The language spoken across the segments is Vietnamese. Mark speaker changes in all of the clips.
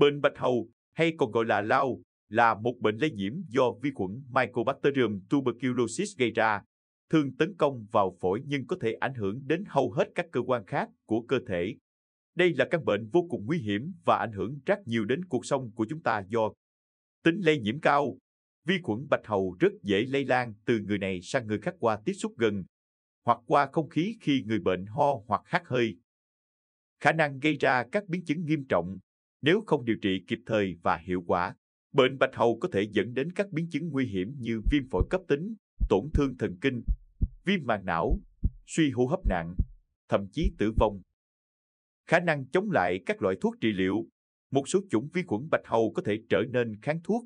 Speaker 1: Bệnh bạch hầu, hay còn gọi là lao, là một bệnh lây nhiễm do vi khuẩn Mycobacterium tuberculosis gây ra, thường tấn công vào phổi nhưng có thể ảnh hưởng đến hầu hết các cơ quan khác của cơ thể. Đây là căn bệnh vô cùng nguy hiểm và ảnh hưởng rất nhiều đến cuộc sống của chúng ta do tính lây nhiễm cao. Vi khuẩn bạch hầu rất dễ lây lan từ người này sang người khác qua tiếp xúc gần hoặc qua không khí khi người bệnh ho hoặc hắt hơi. Khả năng gây ra các biến chứng nghiêm trọng nếu không điều trị kịp thời và hiệu quả. Bệnh bạch hầu có thể dẫn đến các biến chứng nguy hiểm như viêm phổi cấp tính, tổn thương thần kinh, viêm màng não, suy hô hấp nặng, thậm chí tử vong. Khả năng chống lại các loại thuốc trị liệu, một số chủng vi khuẩn bạch hầu có thể trở nên kháng thuốc,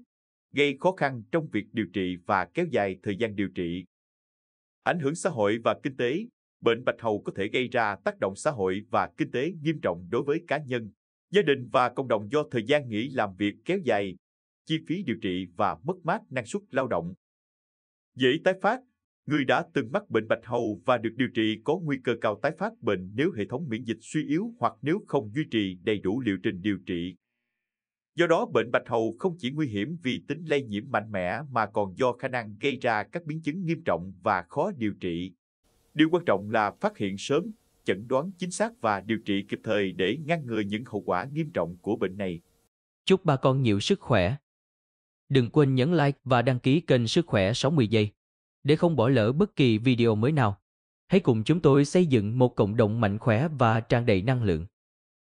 Speaker 1: gây khó khăn trong việc điều trị và kéo dài thời gian điều trị. Ảnh hưởng xã hội và kinh tế, bệnh bạch hầu có thể gây ra tác động xã hội và kinh tế nghiêm trọng đối với cá nhân, gia đình và cộng đồng do thời gian nghỉ làm việc kéo dài, chi phí điều trị và mất mát năng suất lao động. Dễ tái phát, người đã từng mắc bệnh bạch hầu và được điều trị có nguy cơ cao tái phát bệnh nếu hệ thống miễn dịch suy yếu hoặc nếu không duy trì đầy đủ liệu trình điều trị. Do đó, bệnh bạch hầu không chỉ nguy hiểm vì tính lây nhiễm mạnh mẽ mà còn do khả năng gây ra các biến chứng nghiêm trọng và khó điều trị. Điều quan trọng là phát hiện sớm chẩn đoán chính xác và điều trị kịp thời để ngăn ngừa những hậu quả nghiêm trọng của bệnh này.
Speaker 2: Chúc bà con nhiều sức khỏe. Đừng quên nhấn like và đăng ký kênh Sức khỏe 60 giây để không bỏ lỡ bất kỳ video mới nào. Hãy cùng chúng tôi xây dựng một cộng đồng mạnh khỏe và tràn đầy năng lượng.